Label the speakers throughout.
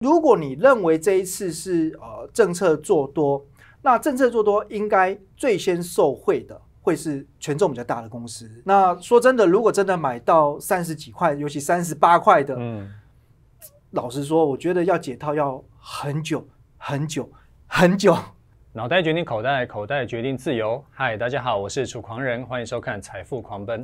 Speaker 1: 如果你认为这一次是呃政策做多，那政策做多应该最先受惠的会是权重比较大的公司。那说真的，如果真的买到三十几块，尤其三十八块的，嗯，老实说，我觉得要解套要很久很久很久。
Speaker 2: 脑袋决定口袋，口袋决定自由。嗨，大家好，我是楚狂人，欢迎收看《财富狂奔》。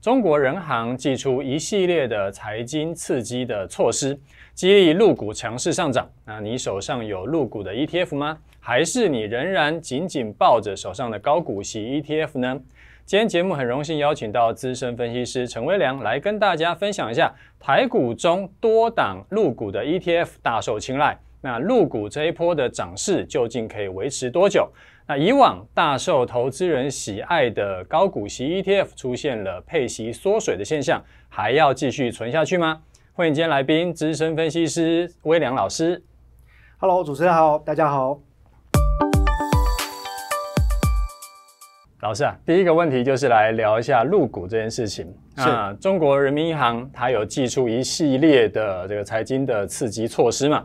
Speaker 2: 中国人行祭出一系列的财经刺激的措施，激励入股强势上涨。那你手上有入股的 ETF 吗？还是你仍然紧紧抱着手上的高股息 ETF 呢？今天节目很荣幸邀请到资深分析师陈威良来跟大家分享一下，台股中多档入股的 ETF 大受青睐。那入股这一波的涨势究竟可以维持多久？那以往大受投资人喜爱的高股息 ETF 出现了配息缩水的现象，还要继续存下去吗？欢迎今天来宾，资深分析师威良老师。
Speaker 1: Hello，主持人好，大家好。
Speaker 2: 老师啊，第一个问题就是来聊一下入股这件事情。是，中国人民银行它有寄出一系列的这个财经的刺激措施嘛？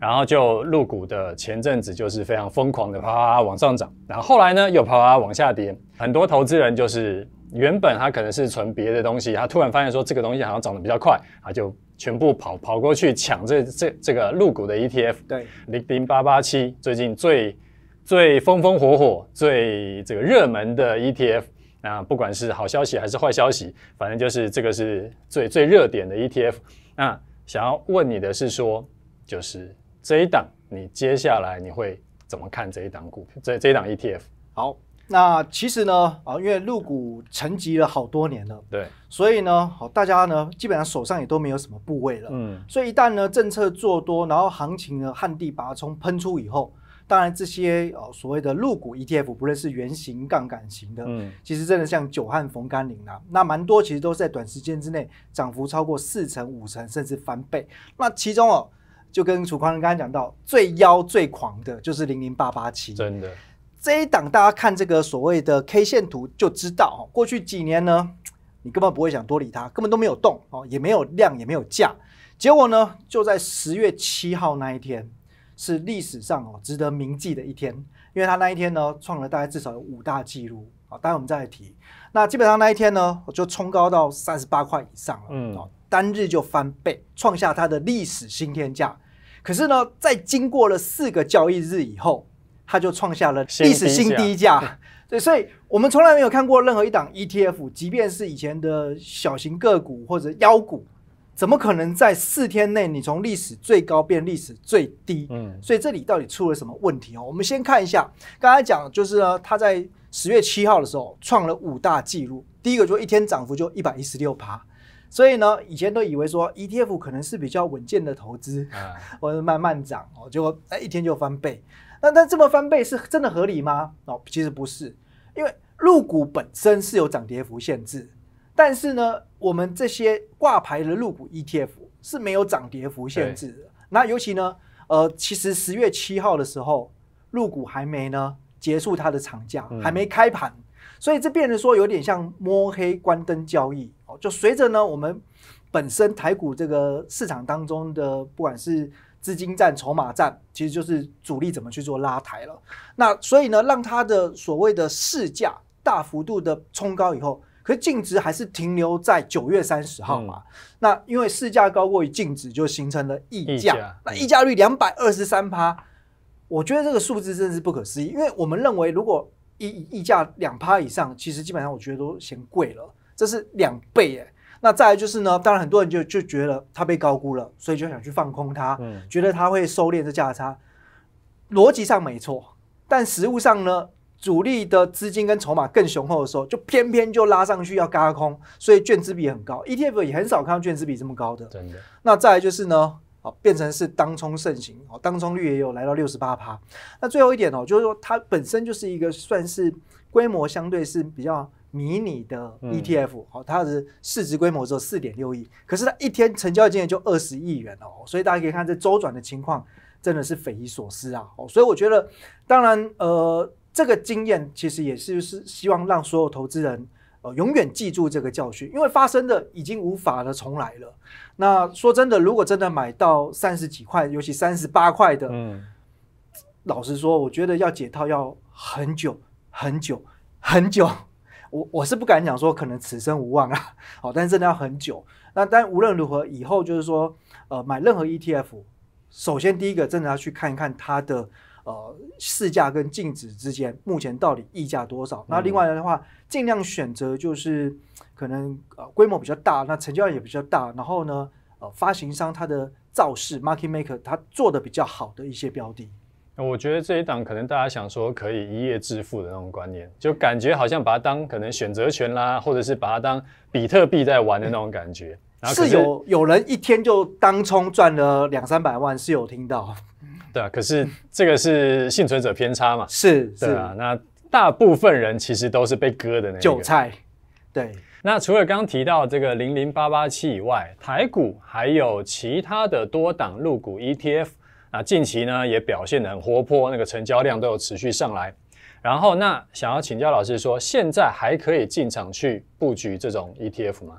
Speaker 2: 然后就入股的前阵子就是非常疯狂的啪啪啪往上涨，然后后来呢又啪啪往下跌，很多投资人就是原本他可能是存别的东西，他突然发现说这个东西好像涨得比较快，啊就全部跑跑过去抢这这 这个入股的 ETF，对，零零八八七最近最最风风火火、最这个热门的 ETF，啊不管是好消息还是坏消息，反正就是这个是最最热点的 ETF。那想要问你的是说就是。这一档，你接下来你会怎么看这一档股？这这一档 ETF？
Speaker 1: 好，那其实呢，啊，因为入股沉积了好多年了，对，所以呢，好，大家呢基本上手上也都没有什么部位了，嗯，所以一旦呢政策做多，然后行情呢旱地拔葱喷出以后，当然这些呃所谓的入股 ETF，不论是圆形杠杆型的，嗯，其实真的像久旱逢甘霖啦，那蛮多其实都是在短时间之内涨幅超过四成、五成，甚至翻倍，那其中哦。就跟楚狂人刚才讲到，最妖最狂的就是零零八八七，真的这一档，大家看这个所谓的 K 线图就知道哈。过去几年呢，你根本不会想多理它，根本都没有动哦，也没有量，也没有价。结果呢，就在十月七号那一天，是历史上哦值得铭记的一天，因为它那一天呢，创了大概至少有五大记录啊。待会我们再提。那基本上那一天呢，我就冲高到三十八块以上了，嗯单日就翻倍，创下它的历史新天价。可是呢，在经过了四个交易日以后，它就创下了历史新低价。对，所以我们从来没有看过任何一档 ETF，即便是以前的小型个股或者妖股，怎么可能在四天内你从历史最高变历史最低？嗯，所以这里到底出了什么问题哦？我们先看一下，刚才讲就是呢，它在十月七号的时候创了五大纪录，第一个就一天涨幅就一百一十六趴。所以呢，以前都以为说 ETF 可能是比较稳健的投资，啊，会 慢慢涨，哦，结果哎一天就翻倍。那但这么翻倍是真的合理吗？哦，其实不是，因为入股本身是有涨跌幅限制，但是呢，我们这些挂牌的入股 ETF 是没有涨跌幅限制的。那尤其呢，呃，其实十月七号的时候，入股还没呢结束它的长假，还没开盘，所以这变得说有点像摸黑关灯交易。就随着呢，我们本身台股这个市场当中的，不管是资金战、筹码战，其实就是主力怎么去做拉抬了。那所以呢，让它的所谓的市价大幅度的冲高以后，可是净值还是停留在九月三十号嘛。那因为市价高过于净值，就形成了溢价。那溢价率两百二十三趴，我觉得这个数字真是不可思议。因为我们认为，如果一溢价两趴以上，其实基本上我觉得都嫌贵了。这是两倍耶。那再来就是呢，当然很多人就就觉得它被高估了，所以就想去放空它，觉得它会收敛这价差，逻辑上没错，但实物上呢，主力的资金跟筹码更雄厚的时候，就偏偏就拉上去要嘎空，所以券资比很高，ETF 也很少看到券资比这么高的。真的。那再来就是呢，哦，变成是当冲盛行，哦，当冲率也有来到六十八趴。那最后一点哦，就是说它本身就是一个算是规模相对是比较。迷你的 ETF 好，它的市值规模只有四点六亿，可是它一天成交金额就二十亿元哦，所以大家可以看这周转的情况，真的是匪夷所思啊！哦，所以我觉得，当然，呃，这个经验其实也是是希望让所有投资人，呃，永远记住这个教训，因为发生的已经无法的重来了。那说真的，如果真的买到三十几块，尤其三十八块的，嗯，老实说，我觉得要解套要很久很久很久。我我是不敢讲说可能此生无望啊，好，但是真的要很久。那但无论如何，以后就是说，呃，买任何 ETF，首先第一个真的要去看一看它的呃市价跟净值之间目前到底溢价多少。那另外的话，尽量选择就是可能呃规模比较大，那成交量也比较大，然后呢，呃，发行商它的造势 market
Speaker 2: maker 它做的比较好的一些标的。我觉得这一档可能大家想说可以一夜致富的那种观念，就感觉好像把它当可能选择权啦，或者是把它当比特币在玩的那种感觉。是有
Speaker 1: 有人一天就当冲赚了两三百万是有听到，
Speaker 2: 对啊，可是这个是幸存者偏差嘛？是，对啊，那大部分人其实都是被割的那韭菜。对，那除了刚刚提到这个零零八八七以外，台股还有其他的多档入股 ETF。啊，近期呢也表现得很活泼，那个成交量都有持续上来。然后那想要请教老师说，现在还可以进场去布局这种 ETF 吗？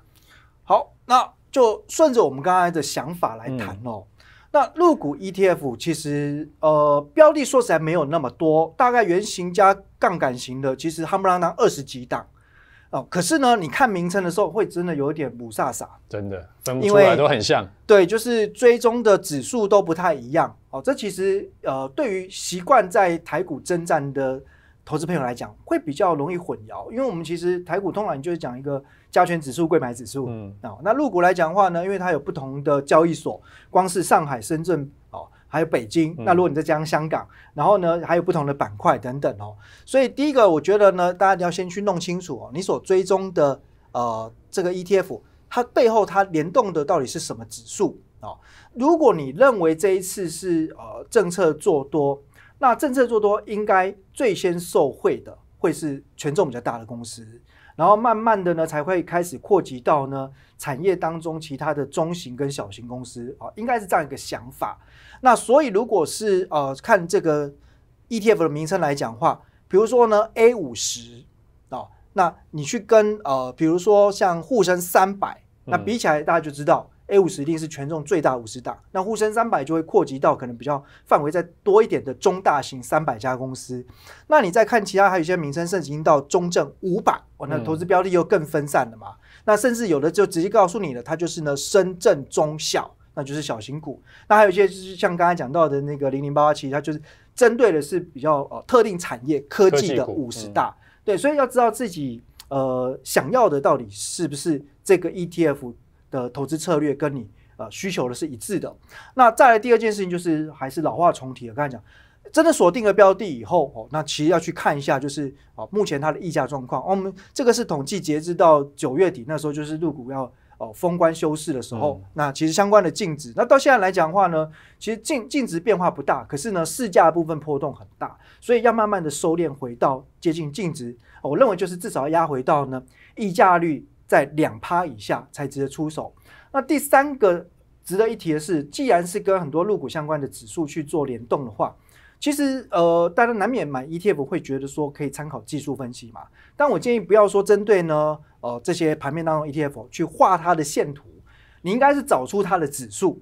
Speaker 2: 好，那就顺着我们刚才的想法来谈哦。
Speaker 1: 那入股 ETF 其实呃标的说实在没有那么多，大概圆形加杠杆型的，其实他们啷当二十几档。哦，可是呢，你看名称的时候会真的有点母煞飒，
Speaker 2: 真的分不出来，都很像。
Speaker 1: 对，就是追踪的指数都不太一样。哦，这其实呃，对于习惯在台股征战的投资朋友来讲，会比较容易混淆，因为我们其实台股通常就是讲一个加权指数、挂买指数。嗯，哦，那入股来讲的话呢，因为它有不同的交易所，光是上海、深圳，哦。还有北京，那如果你在加上香港，然后呢，还有不同的板块等等哦。所以第一个，我觉得呢，大家要先去弄清楚哦，你所追踪的呃这个 ETF，它背后它联动的到底是什么指数哦。如果你认为这一次是呃政策做多，那政策做多应该最先受惠的会是权重比较大的公司。然后慢慢的呢，才会开始扩及到呢产业当中其他的中型跟小型公司啊，应该是这样一个想法。那所以如果是呃看这个 ETF 的名称来讲话，比如说呢 A 五十啊，那你去跟呃比如说像沪深三百那比起来，大家就知道。A 五十一定是权重最大五十大，那沪深三百就会扩及到可能比较范围再多一点的中大型三百家公司。那你再看其他，还有一些名称，甚至已经到中证五百，那投资标的又更分散了嘛？那甚至有的就直接告诉你了，它就是呢深圳中小，那就是小型股。那还有一些就是像刚才讲到的那个零零八八七，它就是针对的是比较呃特定产业科技的五十大。对，所以要知道自己呃想要的到底是不是这个 ETF。的投资策略跟你呃需求的是一致的。那再来第二件事情就是，还是老话重提了。刚才讲，真的锁定了标的以后哦，那其实要去看一下，就是哦，目前它的溢价状况。哦，我们这个是统计截至到九月底，那时候就是入股要哦封关休市的时候，那其实相关的净值，那到现在来讲的话呢，其实净净值变化不大，可是呢市价部分波动很大，所以要慢慢的收敛回到接近净值。我认为就是至少要压回到呢溢价率。在两趴以下才值得出手。那第三个值得一提的是，既然是跟很多入股相关的指数去做联动的话，其实呃，大家难免买 ETF 会觉得说可以参考技术分析嘛。但我建议不要说针对呢呃这些盘面当中 ETF 去画它的线图，你应该是找出它的指数，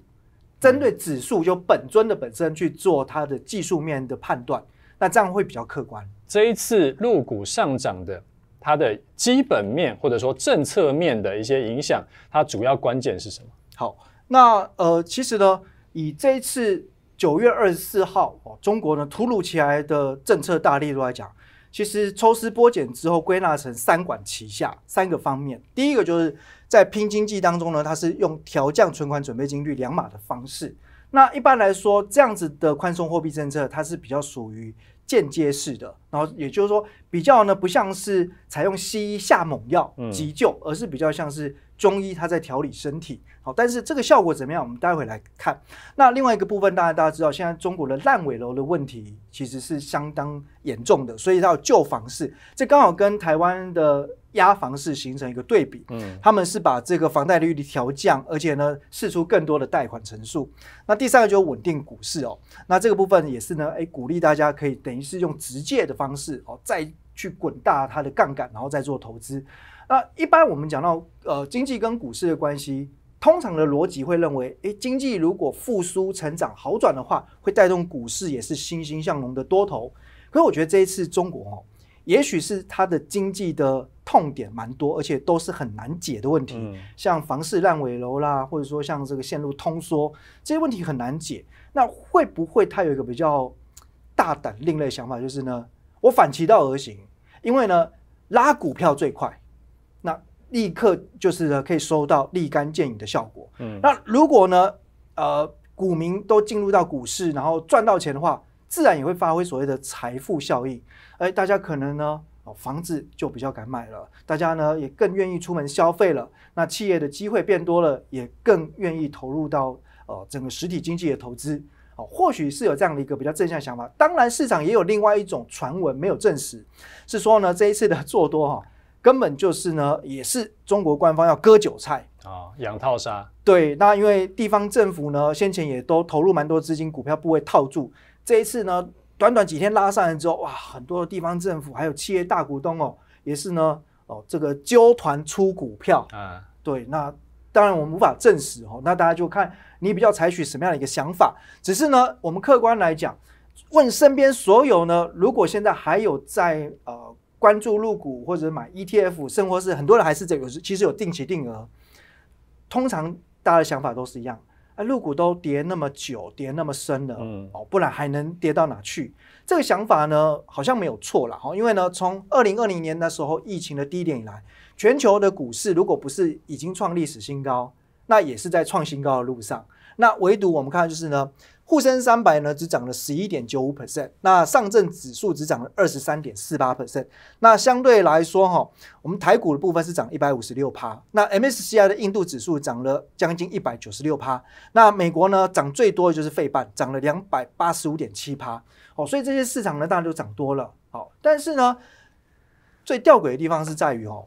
Speaker 1: 针对指数就本尊的本身去做它的技术面的判断，那这样会比较客观。
Speaker 2: 这一次入股上涨的。它的基本面或者说政策面的一些影响，它主要关键是什么？好，
Speaker 1: 那呃，其实呢，以这一次九月二十四号哦，中国呢突如其来的政策大力度来讲，其实抽丝剥茧之后归纳成三管齐下三个方面。第一个就是在拼经济当中呢，它是用调降存款准备金率两码的方式。那一般来说，这样子的宽松货币政策，它是比较属于。间接式的，然后也就是说，比较呢，不像是采用西医下猛药急救，而是比较像是中医他在调理身体。好，但是这个效果怎么样，我们待会来看。那另外一个部分，大家大家知道，现在中国的烂尾楼的问题其实是相当严重的，所以它有旧房市，这刚好跟台湾的。压房市形成一个对比，嗯，他们是把这个房贷利率调降，而且呢，释出更多的贷款成数。那第三个就是稳定股市哦，那这个部分也是呢，哎，鼓励大家可以等于是用直接的方式哦，再去滚大它的杠杆，然后再做投资。那一般我们讲到呃经济跟股市的关系，通常的逻辑会认为，哎，经济如果复苏、成长、好转的话，会带动股市也是欣欣向荣的多头。可是我觉得这一次中国哦，也许是它的经济的。痛点蛮多，而且都是很难解的问题，像房市烂尾楼啦，或者说像这个线路通缩，这些问题很难解。那会不会他有一个比较大胆另类想法，就是呢，我反其道而行，因为呢拉股票最快，那立刻就是呢可以收到立竿见影的效果。嗯，那如果呢，呃，股民都进入到股市，然后赚到钱的话，自然也会发挥所谓的财富效应。哎，大家可能呢。房子就比较敢买了，大家呢也更愿意出门消费了。那企业的机会变多了，也更愿意投入到呃整个实体经济的投资。哦，或许是有这样的一个比较正向想法。当然，市场也有另外一种传闻没有证实，是说呢这一次的做多哈，根本就是呢也是中国官方要割韭菜
Speaker 2: 啊，养套杀。
Speaker 1: 对，那因为地方政府呢先前也都投入蛮多资金，股票部位套住，这一次呢。短短几天拉上来之后，哇，很多地方政府还有企业大股东哦，也是呢，哦，这个纠团出股票，啊，对，那当然我们无法证实哦，那大家就看你比较采取什么样的一个想法。只是呢，我们客观来讲，问身边所有呢，如果现在还有在呃关注入股或者买 ETF，甚活是很多人还是这个，其实有定期定额，通常大家的想法都是一样。入股都跌那么久，跌那么深了，哦，不然还能跌到哪去？这个想法呢，好像没有错了哈。因为呢，从二零二零年那时候疫情的低点以来，全球的股市如果不是已经创历史新高，那也是在创新高的路上。那唯独我们看就是呢。沪深三百呢只涨了十一点九五 percent，那上证指数只涨了二十三点四八 percent，那相对来说哈，我们台股的部分是涨一百五十六趴，那 MSCI 的印度指数涨了将近一百九十六趴，那美国呢涨最多的就是费半涨了两百八十五点七趴哦，所以这些市场呢大家都涨多了好，但是呢最吊诡的地方是在于哦。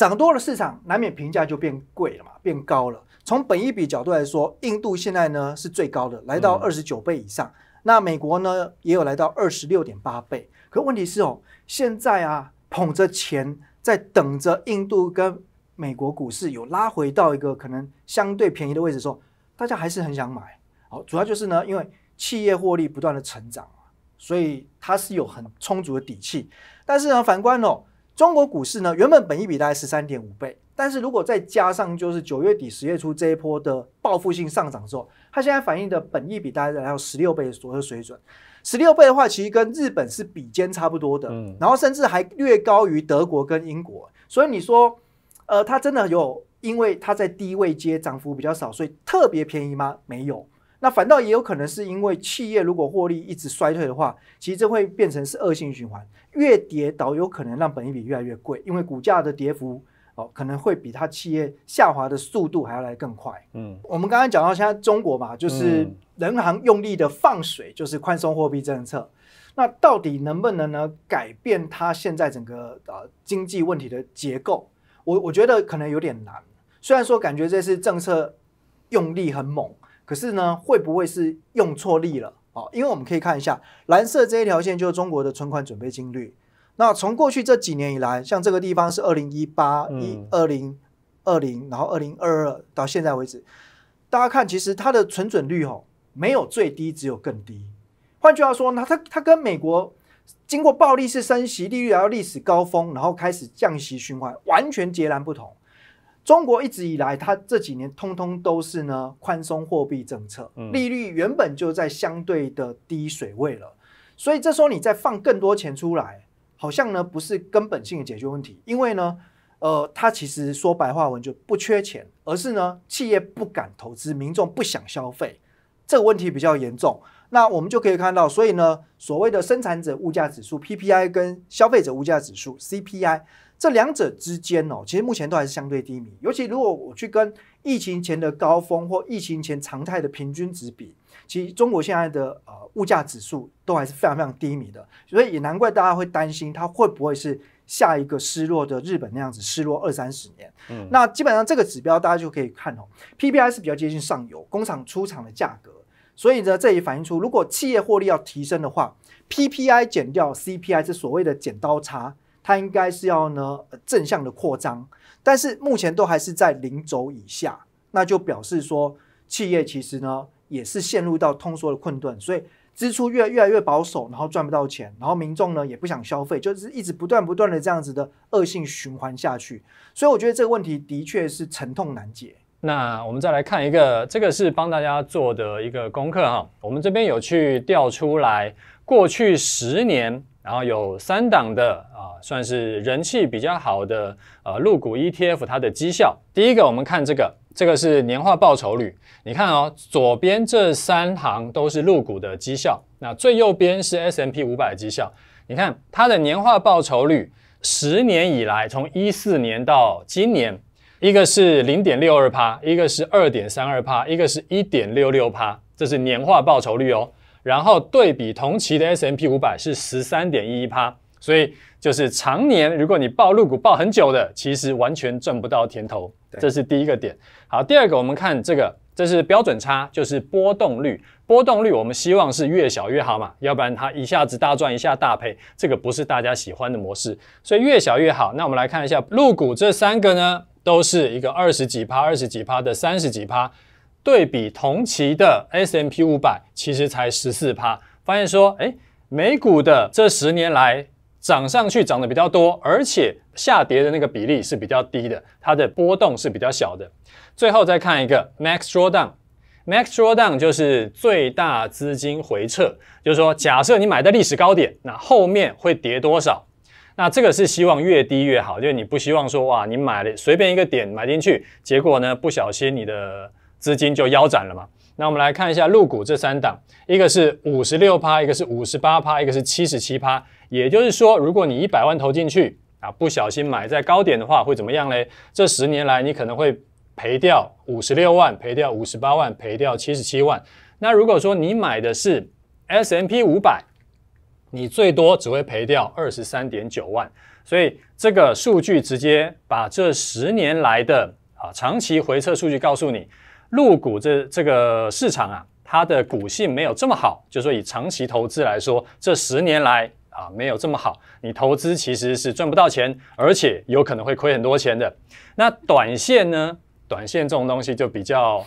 Speaker 1: 涨多了，市场难免评价就变贵了嘛，变高了。从本一比角度来说，印度现在呢是最高的，来到二十九倍以上。那美国呢也有来到二十六点八倍。可问题是哦，现在啊捧着钱在等着印度跟美国股市有拉回到一个可能相对便宜的位置的时候，大家还是很想买。好，主要就是呢，因为企业获利不断的成长所以它是有很充足的底气。但是呢，反观哦。中国股市呢，原本本益比大概十三点五倍，但是如果再加上就是九月底十月初这一波的报复性上涨之后，它现在反映的本益比大概要十六倍左右水准。十六倍的话，其实跟日本是比肩差不多的，嗯，然后甚至还略高于德国跟英国。所以你说，呃，它真的有因为它在低位接涨幅比较少，所以特别便宜吗？没有。那反倒也有可能是因为企业如果获利一直衰退的话，其实这会变成是恶性循环，越跌倒有可能让本益比越来越贵，因为股价的跌幅哦可能会比它企业下滑的速度还要来更快。嗯，我们刚刚讲到现在中国嘛，就是人行用力的放水，就是宽松货币政策，那到底能不能呢改变它现在整个呃经济问题的结构？我我觉得可能有点难，虽然说感觉这次政策用力很猛。可是呢，会不会是用错力了哦，因为我们可以看一下蓝色这一条线，就是中国的存款准备金率。那从过去这几年以来，像这个地方是二零一八、一二零、二零，然后二零二二到现在为止，大家看，其实它的存准率哦，没有最低，只有更低。换句话说，那它它跟美国经过暴力式升息，利率来到历史高峰，然后开始降息循环，完全截然不同。中国一直以来，它这几年通通都是呢宽松货币政策，利率原本就在相对的低水位了，所以这时候你再放更多钱出来，好像呢不是根本性的解决问题，因为呢，呃，它其实说白话文就不缺钱，而是呢企业不敢投资，民众不想消费，这个问题比较严重。那我们就可以看到，所以呢所谓的生产者物价指数 PPI 跟消费者物价指数 CPI。这两者之间哦，其实目前都还是相对低迷。尤其如果我去跟疫情前的高峰或疫情前常态的平均值比，其实中国现在的呃物价指数都还是非常非常低迷的，所以也难怪大家会担心它会不会是下一个失落的日本那样子失落二三十年。嗯，那基本上这个指标大家就可以看哦，PPI 是比较接近上游工厂出厂的价格，所以呢，这也反映出如果企业获利要提升的话，PPI 减掉 CPI 是所谓的剪刀差。它应该是要呢正向的扩张，但是目前都还是在零轴以下，那就表示说企业其实呢也是陷入到通缩的困顿，所以支出越越来越保守，然后赚不到钱，然后民众呢也不想消费，就是一直不断不断的这样子的恶性循环下去，所以我觉得这个问题的确是沉痛难解。
Speaker 2: 那我们再来看一个，这个是帮大家做的一个功课哈，我们这边有去调出来过去十年。然后有三档的啊，算是人气比较好的呃，入股 ETF 它的绩效。第一个，我们看这个，这个是年化报酬率。你看哦，左边这三行都是入股的绩效，那最右边是 S&P 五百绩效。你看它的年化报酬率，十年以来，从一四年到今年，一个是零点六二帕，一个是二点三二帕，一个是一点六六帕，这是年化报酬率哦。然后对比同期的 S M P 五百是十三点一一趴，所以就是常年如果你报入股报很久的，其实完全赚不到甜头，这是第一个点。好，第二个我们看这个，这是标准差，就是波动率。波动率我们希望是越小越好嘛，要不然它一下子大赚一下大赔，这个不是大家喜欢的模式，所以越小越好。那我们来看一下入股这三个呢，都是一个二十几趴、二十几趴的、三十几趴。对比同期的 S M P 五百，其实才十四趴。发现说，哎，美股的这十年来涨上去涨得比较多，而且下跌的那个比例是比较低的，它的波动是比较小的。最后再看一个 Max Drawdown，Max Drawdown 就是最大资金回撤，就是说假设你买在历史高点，那后面会跌多少？那这个是希望越低越好，就是你不希望说哇，你买了随便一个点买进去，结果呢不小心你的。资金就腰斩了嘛？那我们来看一下入股这三档，一个是五十六趴，一个是五十八趴，一个是七十七趴。也就是说，如果你一百万投进去啊，不小心买在高点的话，会怎么样呢？这十年来，你可能会赔掉五十六万，赔掉五十八万，赔掉七十七万。那如果说你买的是 S M P 五百，你最多只会赔掉二十三点九万。所以这个数据直接把这十年来的啊长期回撤数据告诉你。入股这这个市场啊，它的股性没有这么好，就说以长期投资来说，这十年来啊没有这么好，你投资其实是赚不到钱，而且有可能会亏很多钱的。那短线呢？短线这种东西就比较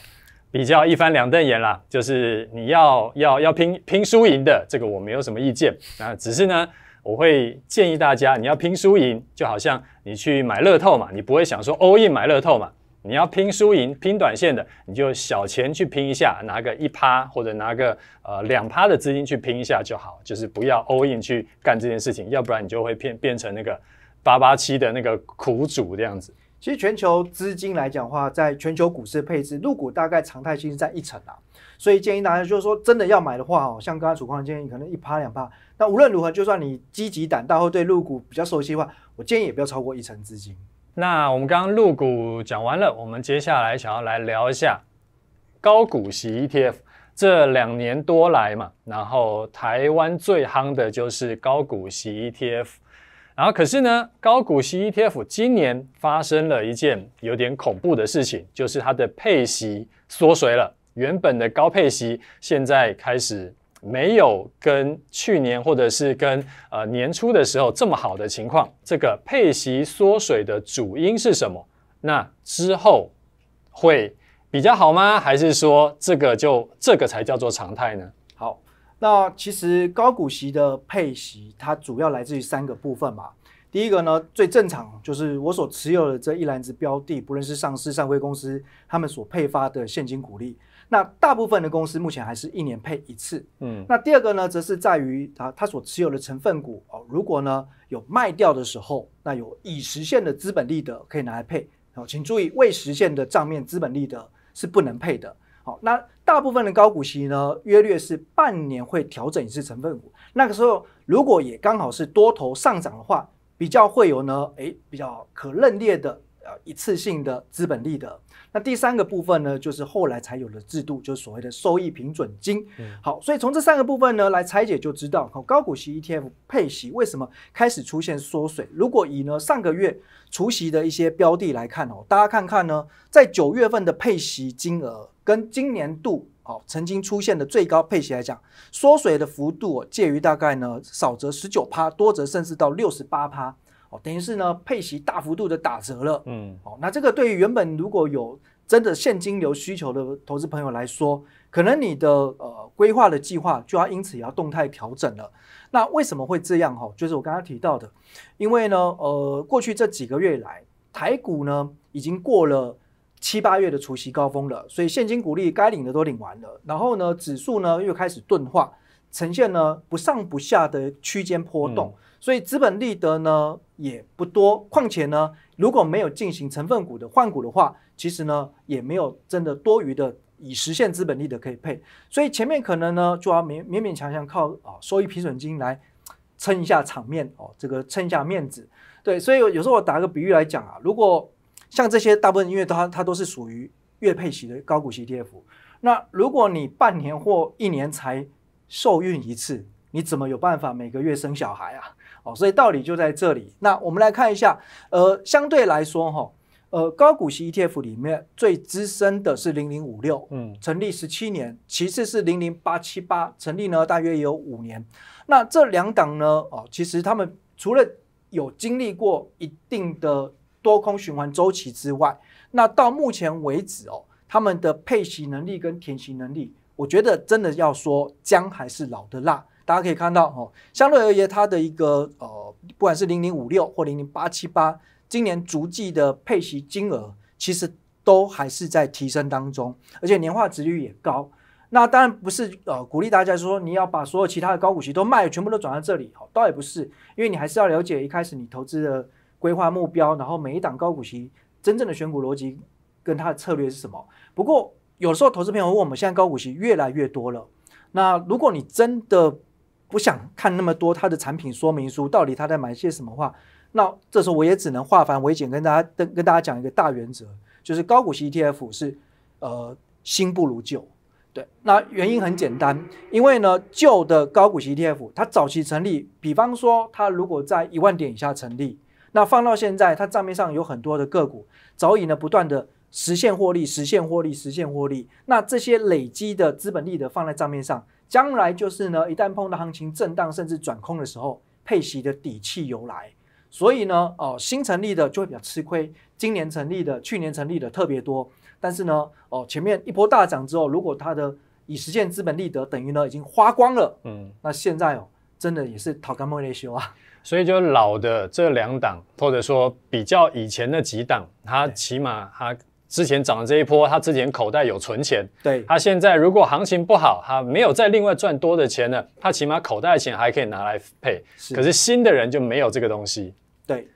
Speaker 2: 比较一翻两瞪眼啦，就是你要要要拼拼输赢的，这个我没有什么意见那只是呢我会建议大家，你要拼输赢，就好像你去买乐透嘛，你不会想说欧印买乐透嘛。你要拼输赢、拼短线的，你就小钱去拼一下，拿个一趴或者拿个呃两趴的资金去拼一下就好，就是不要 all in 去干这件事情，要不然你就会变变成那个八八七的那个苦主这样子。其实全球资
Speaker 1: 金来讲话，在全球股市配置入股大概常态性是在一成啊，所以建议大家就是说真的要买的话，哦，像刚才楚光建议可能一趴两趴，那无论如何，就算你积极胆大或对入股比较熟悉的话，我建议也不要超过一成资金。
Speaker 2: 那我们刚刚入股讲完了，我们接下来想要来聊一下高股息 ETF。这两年多来嘛，然后台湾最夯的就是高股息 ETF。然后可是呢，高股息 ETF 今年发生了一件有点恐怖的事情，就是它的配息缩水了。原本的高配息现在开始。没有跟去年或者是跟呃年初的时候这么好的情况，这个配息缩水的主因是什么？那之后会比较好吗？还是说这个就这个才叫做常态呢？好，
Speaker 1: 那其实高股息的配息它主要来自于三个部分嘛。第一个呢，最正常就是我所持有的这一篮子标的，不论是上市上柜公司，他们所配发的现金股利。那大部分的公司目前还是一年配一次，嗯，那第二个呢，则是在于啊，它所持有的成分股哦，如果呢有卖掉的时候，那有已实现的资本利得可以拿来配，好，请注意未实现的账面资本利得是不能配的，好，那大部分的高股息呢，约略是半年会调整一次成分股，那个时候如果也刚好是多头上涨的话，比较会有呢，诶，比较可认列的。呃，一次性的资本利得。那第三个部分呢，就是后来才有的制度，就是所谓的收益平准金。好，所以从这三个部分呢来拆解，就知道高股息 ETF 配息为什么开始出现缩水？如果以呢上个月除席的一些标的来看哦，大家看看呢，在九月份的配息金额跟今年度哦曾经出现的最高配息来讲，缩水的幅度介于大概呢少则十九趴，多则甚至到六十八趴。哦，等于是呢，配息大幅度的打折了，嗯，好，那这个对于原本如果有真的现金流需求的投资朋友来说，可能你的呃规划的计划就要因此也要动态调整了。那为什么会这样？哈，就是我刚刚提到的，因为呢，呃，过去这几个月来，台股呢已经过了七八月的除夕高峰了，所以现金股利该领的都领完了，然后呢，指数呢又开始钝化，呈现了不上不下的区间波动。所以资本利得呢也不多，况且呢如果没有进行成分股的换股的话，其实呢也没有真的多余的以实现资本利得可以配，所以前面可能呢就要勉勉勉强强靠啊收益平准金来撑一下场面哦，这个撑一下面子。对，所以有时候我打个比喻来讲啊，如果像这些大部分音乐它它都是属于月配息的高股息 ETF，那如果你半年或一年才受孕一次，你怎么有办法每个月生小孩啊？哦，所以道理就在这里。那我们来看一下，呃，相对来说哈，呃，高股息 ETF 里面最资深的是零零五六，嗯，成立十七年，其次是零零八七八，成立呢大约有五年。那这两档呢，哦，其实他们除了有经历过一定的多空循环周期之外，那到目前为止哦，他们的配息能力跟填息能力，我觉得真的要说姜还是老的辣。大家可以看到，哦，相对而言，它的一个呃，不管是零零五六或零零八七八，今年逐季的配息金额其实都还是在提升当中，而且年化值率也高。那当然不是呃鼓励大家说你要把所有其他的高股息都卖，全部都转到这里，哦，倒也不是，因为你还是要了解一开始你投资的规划目标，然后每一档高股息真正的选股逻辑跟它的策略是什么。不过有时候，投资朋友问我们，现在高股息越来越多了，那如果你真的不想看那么多它的产品说明书，到底他在买些什么？话，那这时候我也只能化繁为简，跟大家跟跟大家讲一个大原则，就是高股息 ETF 是呃新不如旧。对，那原因很简单，因为呢旧的高股息 ETF 它早期成立，比方说它如果在一万点以下成立，那放到现在它账面上有很多的个股，早已呢不断的实现获利，实现获利，实现获利，那这些累积的资本利得放在账面上。将来就是呢，一旦碰到行情震荡甚至转空的时候，配息的底气由来。所以呢，哦新成立的就会比较吃亏。今年成立的、去年成立的特别多，但是呢，哦前面一波大涨之后，如果它的已实现资本利得等于呢已经花光了，嗯，那现在哦真的也是讨干毛来修啊。
Speaker 2: 所以就老的这两档，或者说比较以前的几档，它起码它之前涨的这一波，他之前口袋有存钱，对他现在如果行情不好，他没有再另外赚多的钱了，他起码口袋钱还可以拿来配。可是新的人就没有这个东西。对，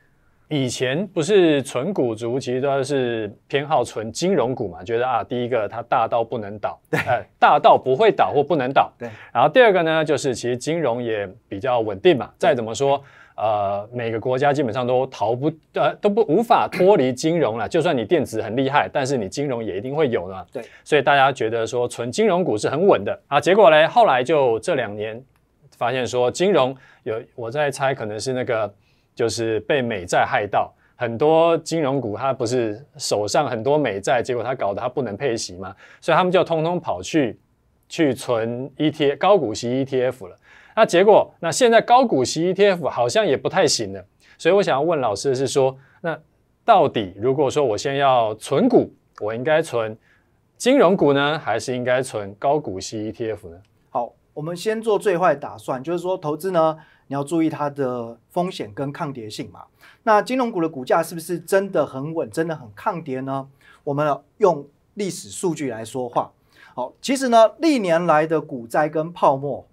Speaker 2: 以前不是纯股族，其实都是偏好纯金融股嘛，觉得啊，第一个它大到不能倒，对，大到不会倒或不能倒。对，然后第二个呢，就是其实金融也比较稳定嘛，再怎么说。呃，每个国家基本上都逃不呃都不无法脱离金融了，就算你电子很厉害，但是你金融也一定会有的对，所以大家觉得说纯金融股是很稳的啊，结果呢后来就这两年发现说金融有我在猜可能是那个就是被美债害到，很多金融股它不是手上很多美债，结果它搞得它不能配息嘛，所以他们就通通跑去去存 E T 高股息 E T F 了。那结果，那现在高股息 ETF 好像也不太行了，所以我想要问老师是说，那到底如果说我先要存股，我应该存金融股呢，还是应该存高股息 ETF 呢？
Speaker 1: 好，我们先做最坏打算，就是说投资呢，你要注意它的风险跟抗跌性嘛。那金融股的股价是不是真的很稳，真的很抗跌呢？我们用历史数据来说话。好，其实呢，历年来的股灾跟泡沫。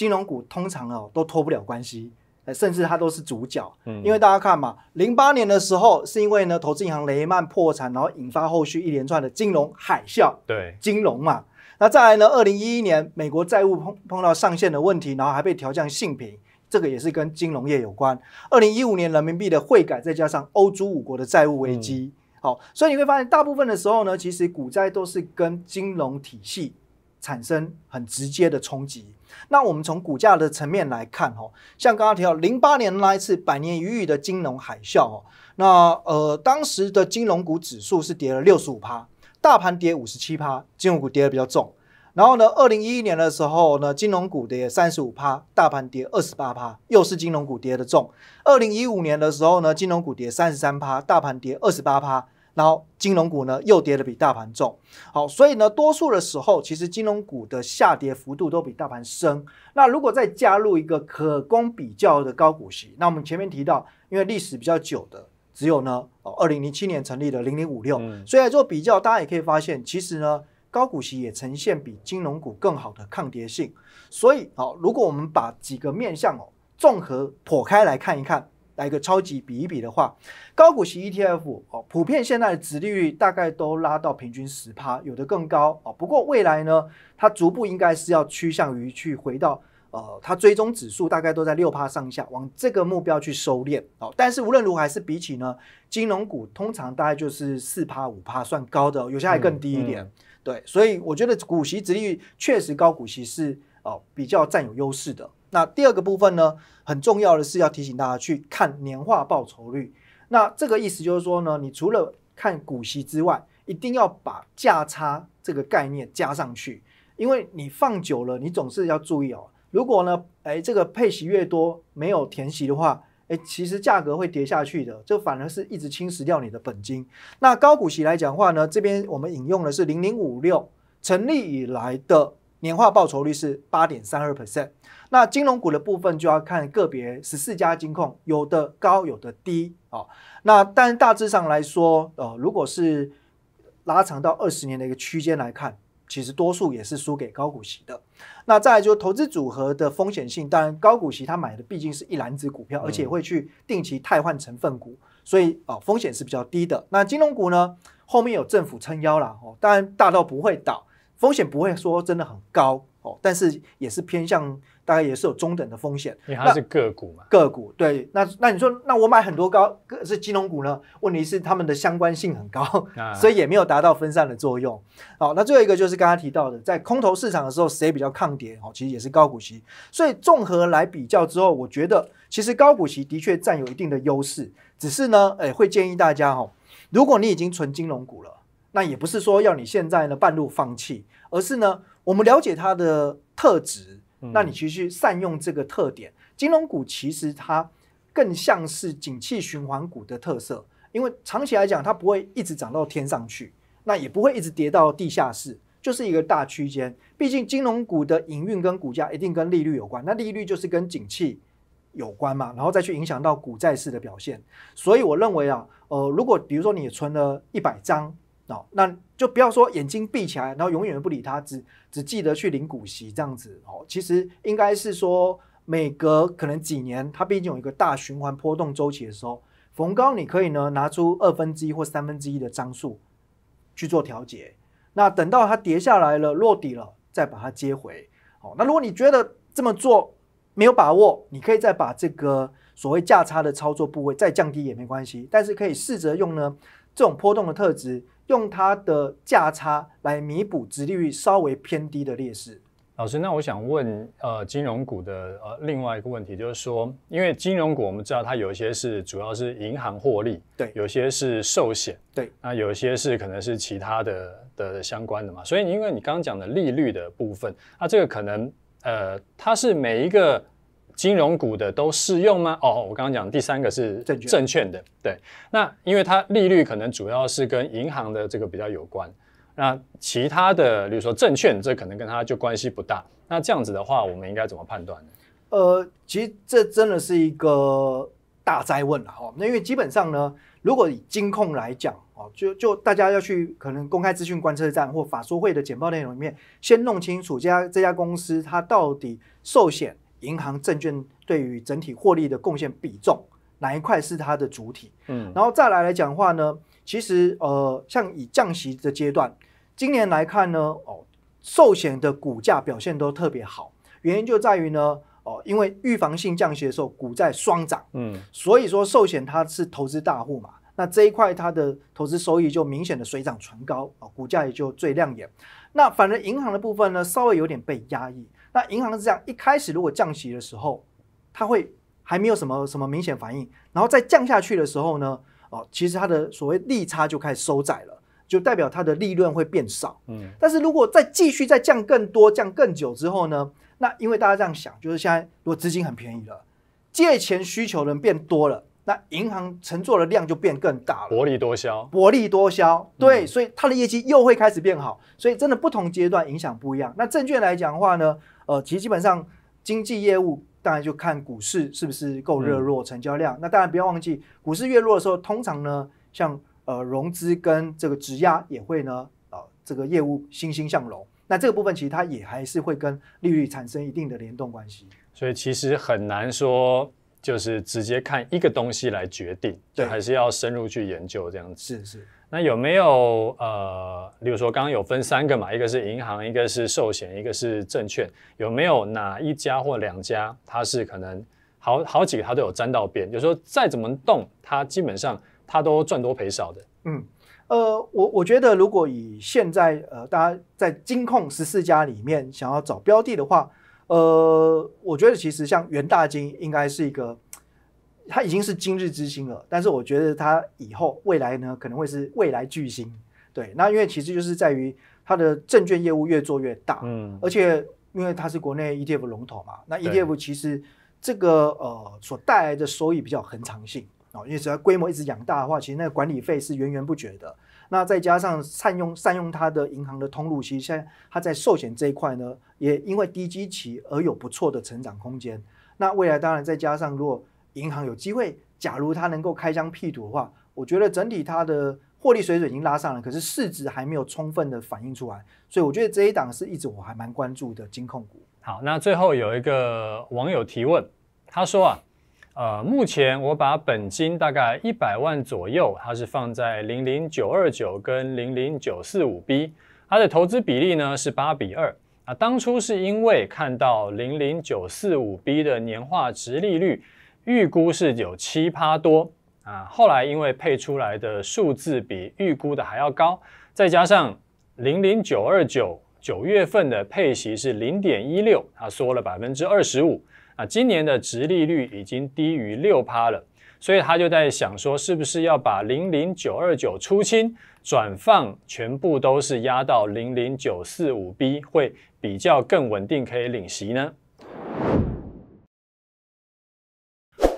Speaker 1: 金融股通常哦都脱不了关系，甚至它都是主角。因为大家看嘛，零八年的时候是因为呢投资银行雷曼破产，然后引发后续一连串的金融海啸。对，金融嘛，那再来呢？二零一一年美国债务碰碰到上限的问题，然后还被调降性评，这个也是跟金融业有关。二零一五年人民币的汇改，再加上欧洲五国的债务危机，好，所以你会发现大部分的时候呢，其实股灾都是跟金融体系。产生很直接的冲击。那我们从股价的层面来看，哈，像刚刚提到零八年那一次百年一遇的金融海啸，哦，那呃当时的金融股指数是跌了六十五趴，大盘跌五十七趴，金融股跌的比较重。然后呢，二零一一年的时候呢，金融股跌三十五趴，大盘跌二十八趴，又是金融股跌的重。二零一五年的时候呢，金融股跌三十三趴，大盘跌二十八趴。然后金融股呢又跌得比大盘重，好，所以呢多数的时候，其实金融股的下跌幅度都比大盘深。那如果再加入一个可供比较的高股息，那我们前面提到，因为历史比较久的只有呢哦二零零七年成立的零零五六，所以来做比较，大家也可以发现，其实呢高股息也呈现比金融股更好的抗跌性。所以好，如果我们把几个面向哦综合剖开来看一看。来一个超级比一比的话，高股息 ETF 哦，普遍现在的殖利率大概都拉到平均十趴，有的更高哦。不过未来呢，它逐步应该是要趋向于去回到呃，它追踪指数大概都在六趴上下，往这个目标去收敛哦。但是无论如何，还是比起呢金融股，通常大概就是四趴五趴算高的，有些还更低一点。对，所以我觉得股息殖利率确实高股息是哦比较占有优势的。那第二个部分呢，很重要的是要提醒大家去看年化报酬率。那这个意思就是说呢，你除了看股息之外，一定要把价差这个概念加上去，因为你放久了，你总是要注意哦。如果呢，哎，这个配息越多，没有填息的话，哎，其实价格会跌下去的，这反而是一直侵蚀掉你的本金。那高股息来讲话呢，这边我们引用的是零零五六成立以来的。年化报酬率是八点三二 percent，那金融股的部分就要看个别十四家金控，有的高，有的低啊。那但大致上来说，呃，如果是拉长到二十年的一个区间来看，其实多数也是输给高股息的。那再来就投资组合的风险性，当然高股息它买的毕竟是一篮子股票，而且会去定期汰换成分股，所以啊风险是比较低的。那金融股呢，后面有政府撑腰了哦，当然大到不会倒。风险不会说真的很高哦，但是也是偏向大概也是有中等的风险，因为它是个股嘛。个股对，那那你说那我买很多高是金融股呢？问题是他们的相关性很高，所以也没有达到分散的作用。好，那最后一个就是刚刚提到的，在空头市场的时候，谁比较抗跌？哦，其实也是高股息。所以综合来比较之后，我觉得其实高股息的确占有一定的优势，只是呢，哎，会建议大家哦，如果你已经存金融股了。那也不是说要你现在呢半路放弃，而是呢我们了解它的特质，那你其实善用这个特点。金融股其实它更像是景气循环股的特色，因为长期来讲它不会一直涨到天上去，那也不会一直跌到地下室，就是一个大区间。毕竟金融股的营运跟股价一定跟利率有关，那利率就是跟景气有关嘛，然后再去影响到股债市的表现。所以我认为啊，呃，如果比如说你存了一百张。那那就不要说眼睛闭起来，然后永远不理他，只只记得去领股息这样子哦。其实应该是说，每隔可能几年，它毕竟有一个大循环波动周期的时候，逢高你可以呢拿出二分之一或三分之一的张数去做调节。那等到它跌下来了，落底了，再把它接回。哦，那如果你觉得这么做没有把握，你可以再把这个所谓价差的操作部位再降低也没关系，但是可以试着用呢这种波动的特质。用它的价差来弥补殖利率稍微偏低的劣势。
Speaker 2: 老师，那我想问，呃，金融股的呃另外一个问题，就是说，因为金融股我们知道它有一些是主要是银行获利，对，有些是寿险，对，那有些是可能是其他的的相关的嘛。所以，因为你刚刚讲的利率的部分，那这个可能，呃，它是每一个。金融股的都适用吗？哦，我刚刚讲第三个是证券的，对，那因为它利率可能主要是跟银行的这个比较有关，那其他的，比如说证券，这可能跟它就关系不大。那这样子的话，我们应该怎么判断呢？
Speaker 1: 呃，其实这真的是一个大灾问了哈。那因为基本上呢，如果以金控来讲，哦，就就大家要去可能公开资讯观测站或法说会的简报内容里面，先弄清楚这家这家公司它到底寿险。银行证券对于整体获利的贡献比重，哪一块是它的主体？嗯，然后再来来讲的话呢，其实呃，像以降息的阶段，今年来看呢，哦，寿险的股价表现都特别好，原因就在于呢，哦，因为预防性降息的时候，股债双涨，嗯，所以说寿险它是投资大户嘛，那这一块它的投资收益就明显的水涨船高啊，股价也就最亮眼。那反而银行的部分呢，稍微有点被压抑。那银行是这样，一开始如果降息的时候，它会还没有什么什么明显反应，然后再降下去的时候呢，哦，其实它的所谓利差就开始收窄了，就代表它的利润会变少。嗯，但是如果再继续再降更多、降更久之后呢，那因为大家这样想，就是现在如果资金很便宜了，借钱需求人变多了。那银行乘坐的量就变更大了，薄利多销，薄利多销，对，所以它的业绩又会开始变好，所以真的不同阶段影响不一样。那证券来讲的话呢，呃，其实基本上经济业务当然就看股市是不是够热络，成交量。那当然不要忘记，股市越弱的时候，通常呢，像呃融资跟这个质押也会呢啊这个业务欣欣向荣。那这个部分其实它也还是会跟利率产生一定的联动关系。
Speaker 2: 所以其实很难说。就是直接看一个东西来决定，对，还是要深入去研究这样子。是是。那有没有呃，例如说刚刚有分三个嘛，一个是银行，一个是寿险，一个是证券，有没有哪一家或两家，它是可能好好几个它都有沾到边？就说再怎么动，它基本上它都赚多赔少的。
Speaker 1: 嗯，呃，我我觉得如果以现在呃大家在金控十四家里面想要找标的的话。呃，我觉得其实像元大金应该是一个，它已经是今日之星了，但是我觉得它以后未来呢，可能会是未来巨星。对，那因为其实就是在于它的证券业务越做越大，嗯，而且因为它是国内 ETF 龙头嘛，那 ETF 其实这个呃所带来的收益比较恒常性哦，因为只要规模一直养大的话，其实那个管理费是源源不绝的。那再加上善用善用它的银行的通路，其实现在它在寿险这一块呢。也因为低基期而有不错的成长空间。那未来当然再加上，如果银行有机会，假如它能够开疆辟土的话，我觉得整体它的获利水准已经拉上了，可是市值还没有充分的反映出来。所以我觉得这一档是一直我还蛮关注的金控股。
Speaker 2: 好，那最后有一个网友提问，他说啊，呃，目前我把本金大概一百万左右，它是放在零零九二九跟零零九四五 B，它的投资比例呢是八比二。当初是因为看到零零九四五 B 的年化值利率预估是有七趴多啊，后来因为配出来的数字比预估的还要高，再加上零零九二九九月份的配息是零点一六，它缩了百分之二十五啊，今年的值利率已经低于六趴了，所以他就在想说，是不是要把零零九二九出清。转放全部都是压到零零九四五 B 会比较更稳定，可以领息呢。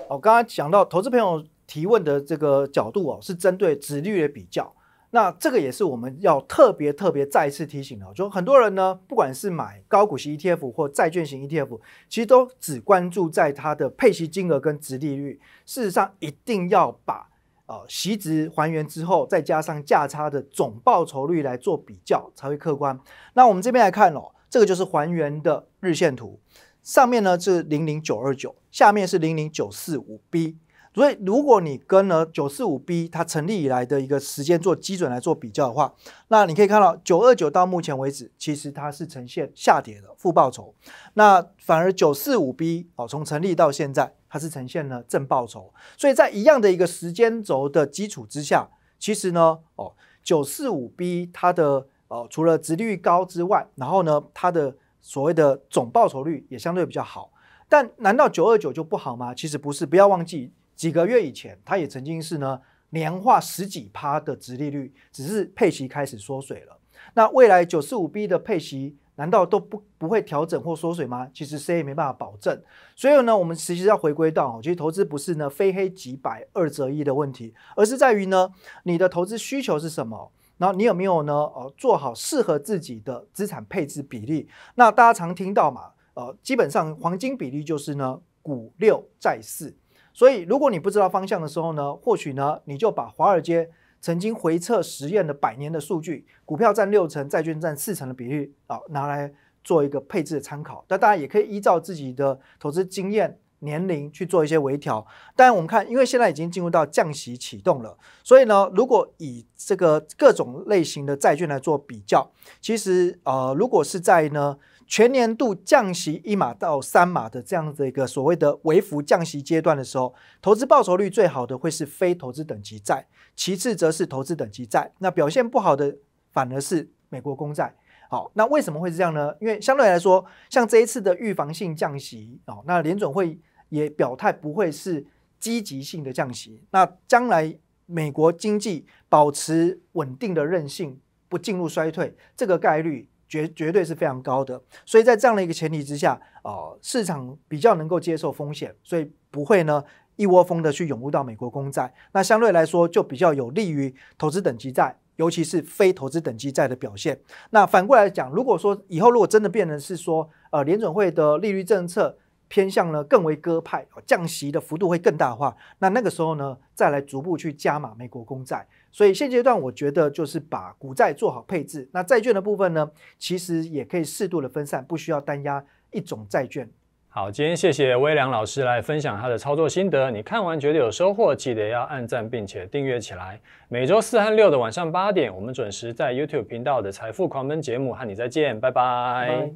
Speaker 1: 我刚刚讲到投资朋友提问的这个角度哦，是针对值率的比较。那这个也是我们要特别特别再次提醒的，就很多人呢，不管是买高股息 ETF 或债券型 ETF，其实都只关注在它的配息金额跟值利率。事实上，一定要把。啊，席值还原之后，再加上价差的总报酬率来做比较，才会客观。那我们这边来看哦，这个就是还原的日线图，上面呢是零零九二九，下面是零零九四五 B。所以如果你跟了九四五 B 它成立以来的一个时间做基准来做比较的话，那你可以看到九二九到目前为止，其实它是呈现下跌的负报酬。那反而九四五 B 哦，从成立到现在。它是呈现了正报酬，所以在一样的一个时间轴的基础之下，其实呢，哦，九四五 B 它的呃除了值利率高之外，然后呢，它的所谓的总报酬率也相对比较好。但难道九二九就不好吗？其实不是，不要忘记几个月以前，它也曾经是呢年化十几趴的值利率，只是配息开始缩水了。那未来九四五 B 的配息难道都不不会调整或缩水吗？其实谁也没办法保证。所以呢，我们其实要回归到，其实投资不是呢非黑即白二择一的问题，而是在于呢你的投资需求是什么，然后你有没有呢呃做好适合自己的资产配置比例。那大家常听到嘛，呃基本上黄金比例就是呢股六债四。所以如果你不知道方向的时候呢，或许呢你就把华尔街。曾经回测实验的百年的数据，股票占六成，债券占四成的比例，啊，拿来做一个配置的参考。那大家也可以依照自己的投资经验、年龄去做一些微调。但我们看，因为现在已经进入到降息启动了，所以呢，如果以这个各种类型的债券来做比较，其实呃，如果是在呢。全年度降息一码到三码的这样的一个所谓的微幅降息阶段的时候，投资报酬率最好的会是非投资等级债，其次则是投资等级债，那表现不好的反而是美国公债。好，那为什么会是这样呢？因为相对来说，像这一次的预防性降息，哦，那联准会也表态不会是积极性的降息。那将来美国经济保持稳定的韧性，不进入衰退，这个概率。绝绝对是非常高的，所以在这样的一个前提之下，呃，市场比较能够接受风险，所以不会呢一窝蜂的去涌入到美国公债，那相对来说就比较有利于投资等级债，尤其是非投资等级债的表现。那反过来讲，如果说以后如果真的变成是说，呃，联准会的利率政策。偏向呢更为鸽派，降息的幅度会更大化。那那个时候呢，再来逐步去加码美国公债。所以现阶段我觉得就是把股债做好配置。那债券的部分呢，其实也可以适度的分散，不需要单押一种债券。
Speaker 2: 好，今天谢谢微良老师来分享他的操作心得。你看完觉得有收获，记得要按赞并且订阅起来。每周四和六的晚上八点，我们准时在 YouTube 频道的财富狂奔节目和你再见，拜拜。